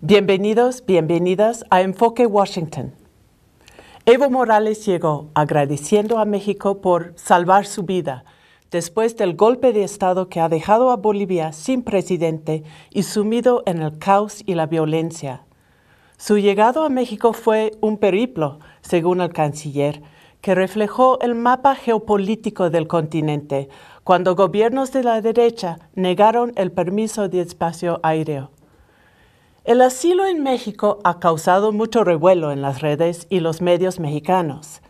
Bienvenidos, bienvenidas a Enfoque Washington. Evo Morales llegó agradeciendo a México por salvar su vida después del golpe de Estado que ha dejado a Bolivia sin presidente y sumido en el caos y la violencia. Su llegado a México fue un periplo, según el canciller, que reflejó el mapa geopolítico del continente, cuando gobiernos de la derecha negaron el permiso de espacio aéreo. El asilo en México ha causado mucho revuelo en las redes y los medios mexicanos.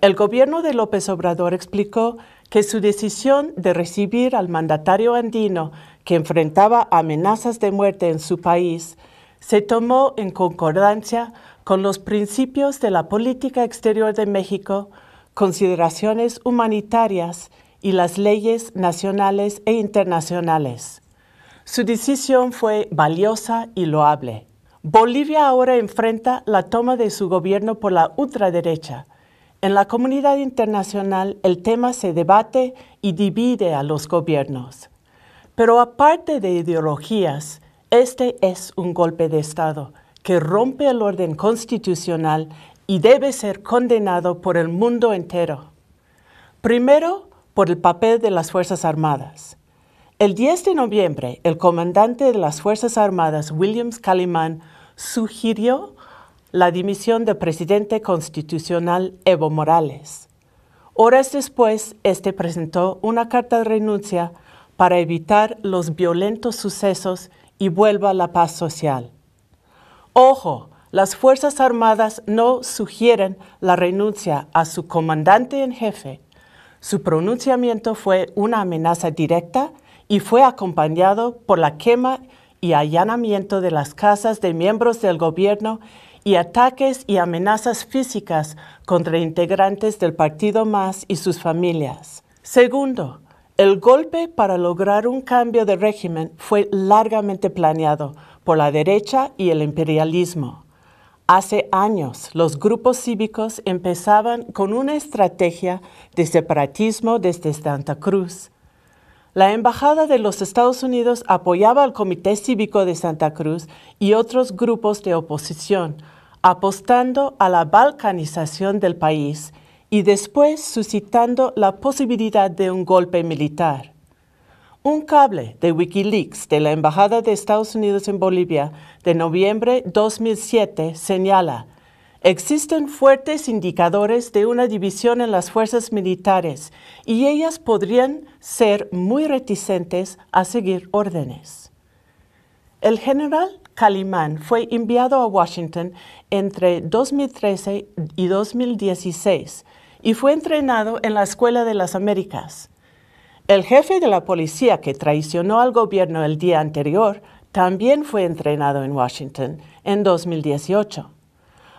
El gobierno de López Obrador explicó que su decisión de recibir al mandatario andino que enfrentaba amenazas de muerte en su país se tomó en concordancia con los principios de la política exterior de México, consideraciones humanitarias y las leyes nacionales e internacionales. Su decisión fue valiosa y loable. Bolivia ahora enfrenta la toma de su gobierno por la ultraderecha. En la comunidad internacional el tema se debate y divide a los gobiernos. Pero aparte de ideologías, este es un golpe de Estado que rompe el orden constitucional y debe ser condenado por el mundo entero. Primero, por el papel de las Fuerzas Armadas. El 10 de noviembre, el comandante de las Fuerzas Armadas, Williams Calimán, sugirió la dimisión del presidente constitucional Evo Morales. Horas después, este presentó una carta de renuncia para evitar los violentos sucesos y vuelva la paz social. Ojo, las Fuerzas Armadas no sugieren la renuncia a su comandante en jefe. Su pronunciamiento fue una amenaza directa y fue acompañado por la quema y allanamiento de las casas de miembros del gobierno y ataques y amenazas físicas contra integrantes del partido MAS y sus familias. Segundo, el golpe para lograr un cambio de régimen fue largamente planeado por la derecha y el imperialismo. Hace años, los grupos cívicos empezaban con una estrategia de separatismo desde Santa Cruz. La Embajada de los Estados Unidos apoyaba al Comité Cívico de Santa Cruz y otros grupos de oposición, apostando a la balcanización del país y después suscitando la posibilidad de un golpe militar. Un cable de Wikileaks de la Embajada de Estados Unidos en Bolivia de noviembre 2007 señala Existen fuertes indicadores de una división en las fuerzas militares y ellas podrían ser muy reticentes a seguir órdenes. El general Calimán fue enviado a Washington entre 2013 y 2016 y fue entrenado en la Escuela de las Américas. El jefe de la policía que traicionó al gobierno el día anterior también fue entrenado en Washington en 2018.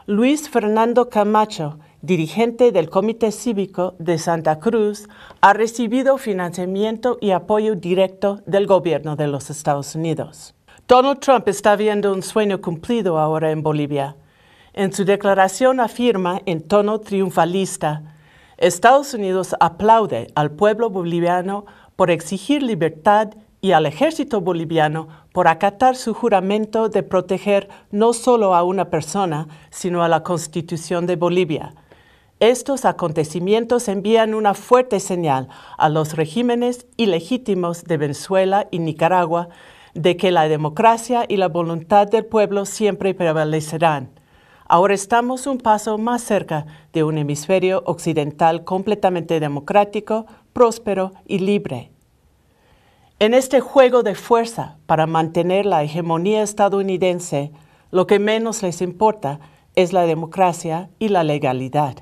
Luis Fernando Camacho, dirigente del Comité Cívico de Santa Cruz, ha recibido financiamiento y apoyo directo del gobierno de los Estados Unidos. Donald Trump está viendo un sueño cumplido ahora en Bolivia. En su declaración afirma en tono triunfalista, Estados Unidos aplaude al pueblo boliviano por exigir libertad y al ejército boliviano por acatar su juramento de proteger no solo a una persona, sino a la Constitución de Bolivia. Estos acontecimientos envían una fuerte señal a los regímenes ilegítimos de Venezuela y Nicaragua de que la democracia y la voluntad del pueblo siempre prevalecerán. Ahora estamos un paso más cerca de un hemisferio occidental completamente democrático, próspero y libre. En este juego de fuerza para mantener la hegemonía estadounidense, lo que menos les importa es la democracia y la legalidad.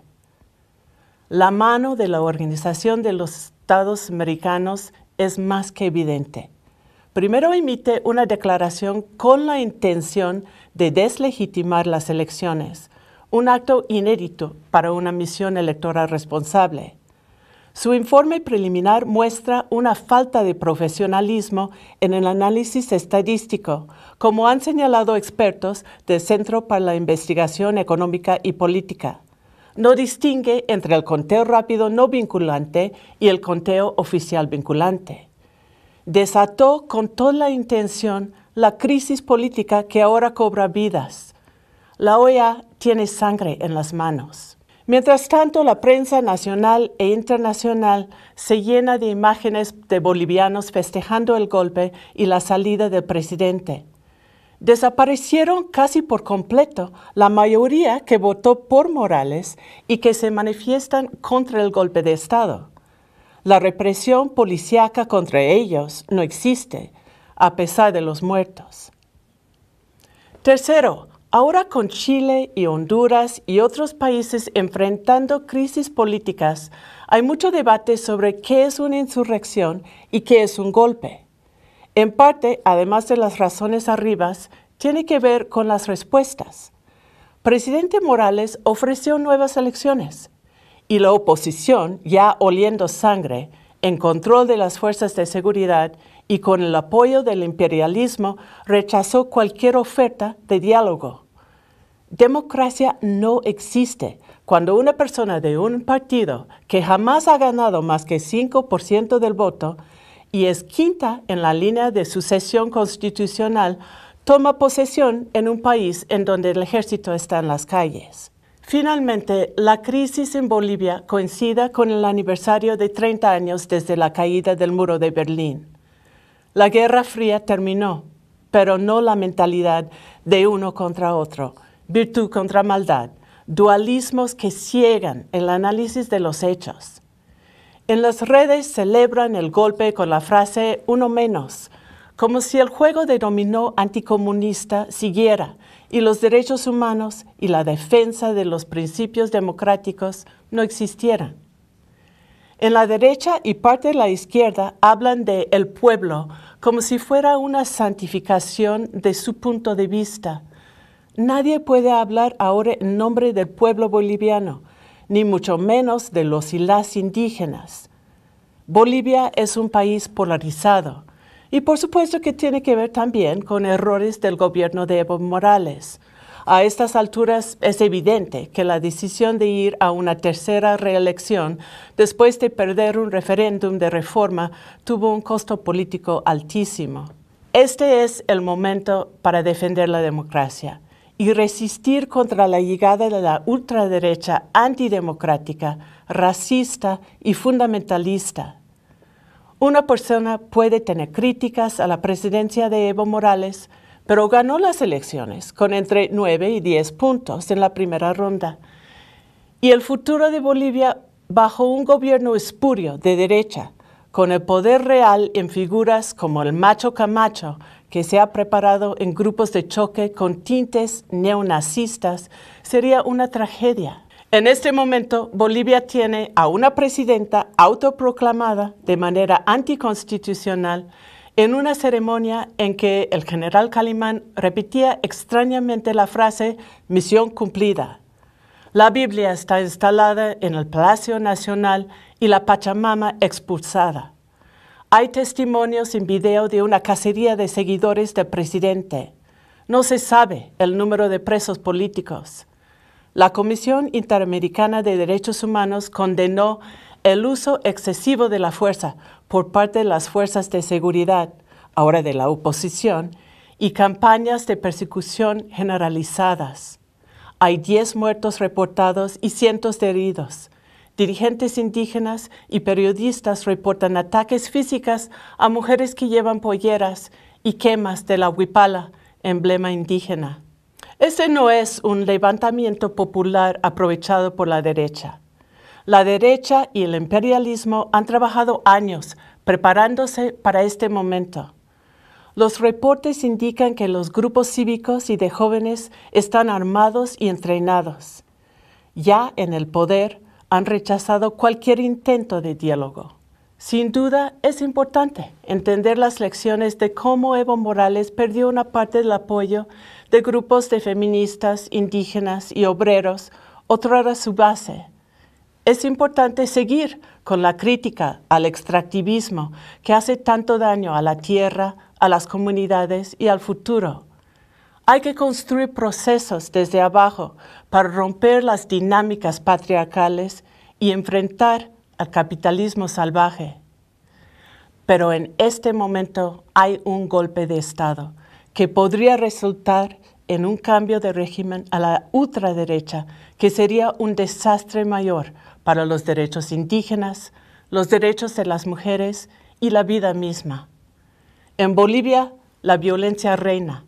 La mano de la Organización de los Estados Americanos es más que evidente. Primero emite una declaración con la intención de deslegitimar las elecciones, un acto inédito para una misión electoral responsable. Su informe preliminar muestra una falta de profesionalismo en el análisis estadístico, como han señalado expertos del Centro para la Investigación Económica y Política. No distingue entre el conteo rápido no vinculante y el conteo oficial vinculante. Desató con toda la intención la crisis política que ahora cobra vidas. La OEA tiene sangre en las manos. Mientras tanto, la prensa nacional e internacional se llena de imágenes de bolivianos festejando el golpe y la salida del presidente. Desaparecieron casi por completo la mayoría que votó por Morales y que se manifiestan contra el golpe de Estado. La represión policíaca contra ellos no existe, a pesar de los muertos. Tercero, Ahora con Chile y Honduras y otros países enfrentando crisis políticas, hay mucho debate sobre qué es una insurrección y qué es un golpe. En parte, además de las razones arriba, tiene que ver con las respuestas. Presidente Morales ofreció nuevas elecciones y la oposición, ya oliendo sangre, en control de las fuerzas de seguridad y con el apoyo del imperialismo rechazó cualquier oferta de diálogo. Democracia no existe cuando una persona de un partido que jamás ha ganado más que 5% del voto y es quinta en la línea de sucesión constitucional toma posesión en un país en donde el ejército está en las calles. Finalmente, la crisis en Bolivia coincida con el aniversario de 30 años desde la caída del muro de Berlín. La Guerra Fría terminó, pero no la mentalidad de uno contra otro, virtud contra maldad, dualismos que ciegan el análisis de los hechos. En las redes celebran el golpe con la frase uno menos, como si el juego de dominó anticomunista siguiera y los derechos humanos y la defensa de los principios democráticos no existieran. En la derecha y parte de la izquierda hablan de el pueblo como si fuera una santificación de su punto de vista. Nadie puede hablar ahora en nombre del pueblo boliviano, ni mucho menos de los y las indígenas. Bolivia es un país polarizado y por supuesto que tiene que ver también con errores del gobierno de Evo Morales. A estas alturas es evidente que la decisión de ir a una tercera reelección después de perder un referéndum de reforma tuvo un costo político altísimo. Este es el momento para defender la democracia y resistir contra la llegada de la ultraderecha antidemocrática, racista y fundamentalista. Una persona puede tener críticas a la presidencia de Evo Morales, pero ganó las elecciones con entre 9 y 10 puntos en la primera ronda. Y el futuro de Bolivia bajo un gobierno espurio de derecha, con el poder real en figuras como el macho Camacho, que se ha preparado en grupos de choque con tintes neonazistas, sería una tragedia. En este momento, Bolivia tiene a una presidenta autoproclamada de manera anticonstitucional en una ceremonia en que el general Calimán repetía extrañamente la frase misión cumplida. La Biblia está instalada en el Palacio Nacional y la Pachamama expulsada. Hay testimonios en video de una cacería de seguidores del presidente. No se sabe el número de presos políticos. La Comisión Interamericana de Derechos Humanos condenó el uso excesivo de la fuerza por parte de las fuerzas de seguridad, ahora de la oposición, y campañas de persecución generalizadas. Hay 10 muertos reportados y cientos de heridos. Dirigentes indígenas y periodistas reportan ataques físicas a mujeres que llevan polleras y quemas de la huipala, emblema indígena. Ese no es un levantamiento popular aprovechado por la derecha. La derecha y el imperialismo han trabajado años preparándose para este momento. Los reportes indican que los grupos cívicos y de jóvenes están armados y entrenados. Ya en el poder han rechazado cualquier intento de diálogo. Sin duda, es importante entender las lecciones de cómo Evo Morales perdió una parte del apoyo de grupos de feministas, indígenas y obreros, otra era su base, es importante seguir con la crítica al extractivismo que hace tanto daño a la tierra, a las comunidades y al futuro. Hay que construir procesos desde abajo para romper las dinámicas patriarcales y enfrentar al capitalismo salvaje. Pero en este momento hay un golpe de Estado que podría resultar en un cambio de régimen a la ultraderecha, que sería un desastre mayor para los derechos indígenas, los derechos de las mujeres y la vida misma. En Bolivia, la violencia reina.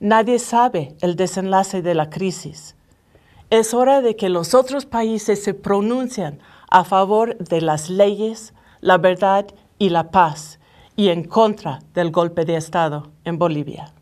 Nadie sabe el desenlace de la crisis. Es hora de que los otros países se pronuncien a favor de las leyes, la verdad y la paz y en contra del golpe de Estado en Bolivia.